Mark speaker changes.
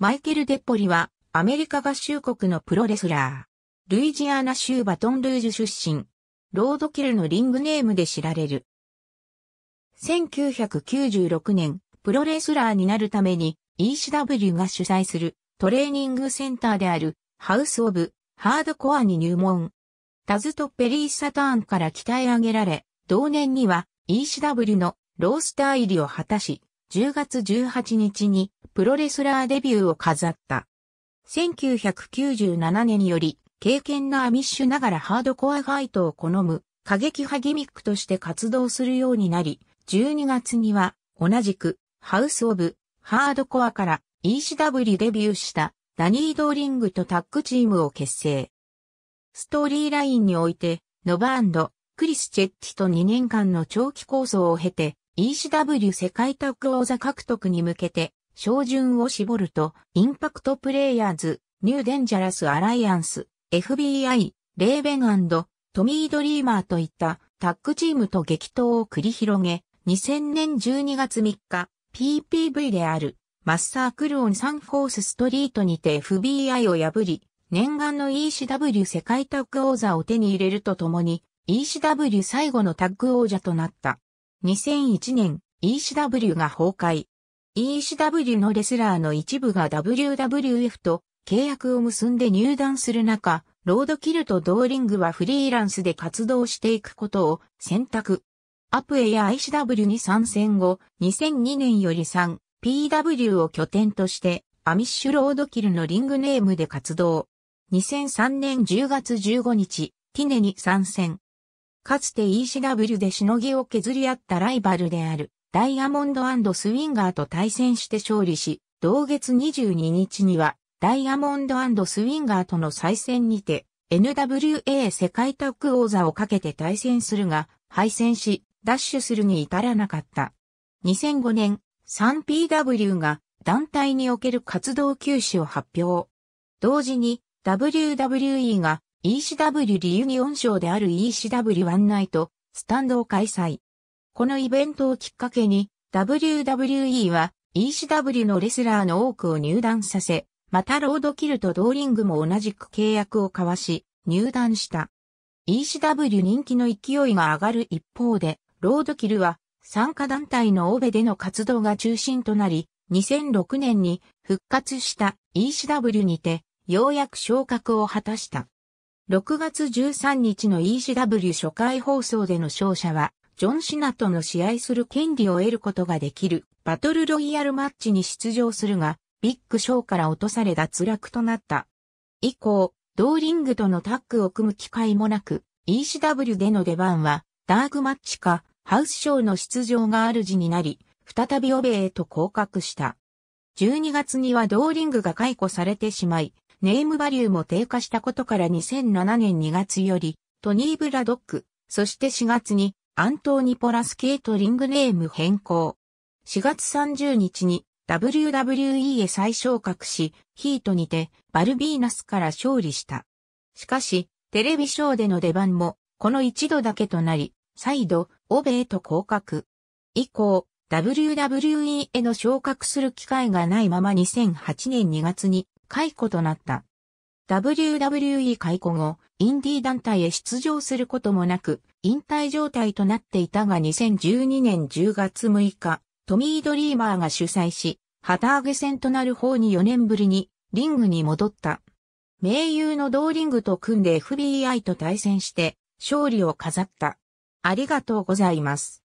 Speaker 1: マイケル・デッポリは、アメリカ合衆国のプロレスラー。ルイジアナ州バトンルージュ出身。ロードキルのリングネームで知られる。1996年、プロレスラーになるために ECW が主催するトレーニングセンターであるハウス・オブ・ハードコアに入門。タズとペリー・サターンから鍛え上げられ、同年には ECW のロースター入りを果たし、10月18日にプロレスラーデビューを飾った。1997年により、経験なアミッシュながらハードコアファイトを好む、過激派ギミックとして活動するようになり、12月には、同じく、ハウス・オブ・ハードコアから ECW デビューしたダニー・ドーリングとタッグチームを結成。ストーリーラインにおいて、ノバーンド、クリス・チェッティと2年間の長期構想を経て、ECW 世界タッグ王座獲得に向けて、照準を絞ると、インパクトプレイヤーズ、ニューデンジャラスアライアンス、FBI、レーベントミー・ドリーマーといったタッグチームと激闘を繰り広げ、2000年12月3日、PPV であるマッサークルオンサンフォースストリートにて FBI を破り、念願の ECW 世界タッグ王座を手に入れるとともに、ECW 最後のタッグ王者となった。2001年、ECW が崩壊。ECW のレスラーの一部が WWF と契約を結んで入団する中、ロードキルとドーリングはフリーランスで活動していくことを選択。アプエや ICW に参戦後、2002年より 3PW を拠点として、アミッシュロードキルのリングネームで活動。2003年10月15日、ティネに参戦。かつて ECW でしのぎを削り合ったライバルであるダイヤモンドスウィンガーと対戦して勝利し、同月22日にはダイヤモンドスウィンガーとの再戦にて NWA 世界タッグ王座をかけて対戦するが、敗戦し、ダッシュするに至らなかった。2005年、3PW が団体における活動休止を発表。同時に WWE が ECW リユニオン賞である ECW ワンナイト、スタンドを開催。このイベントをきっかけに、WWE は ECW のレスラーの多くを入団させ、またロードキルとドーリングも同じく契約を交わし、入団した。ECW 人気の勢いが上がる一方で、ロードキルは参加団体のーベでの活動が中心となり、2006年に復活した ECW にて、ようやく昇格を果たした。6月13日の ECW 初回放送での勝者は、ジョン・シナとの試合する権利を得ることができるバトルロイヤルマッチに出場するが、ビッグショーから落とされ脱落となった。以降、同リングとのタッグを組む機会もなく、ECW での出番は、ダークマッチか、ハウスショーの出場が主になり、再びオベへと降格した。12月には同リングが解雇されてしまい、ネームバリューも低下したことから2007年2月より、トニー・ブラドック、そして4月に、アントーニ・ポラスケートリングネーム変更。4月30日に、WWE へ再昇格し、ヒートにて、バルビーナスから勝利した。しかし、テレビショーでの出番も、この一度だけとなり、再度、欧米と降格。以降、WWE への昇格する機会がないまま2008年2月に解雇となった。WWE 解雇後、インディー団体へ出場することもなく、引退状態となっていたが2012年10月6日、トミー・ドリーマーが主催し、旗揚げ戦となる方に4年ぶりに、リングに戻った。盟友の同リングと組んで FBI と対戦して、勝利を飾った。ありがとうございます。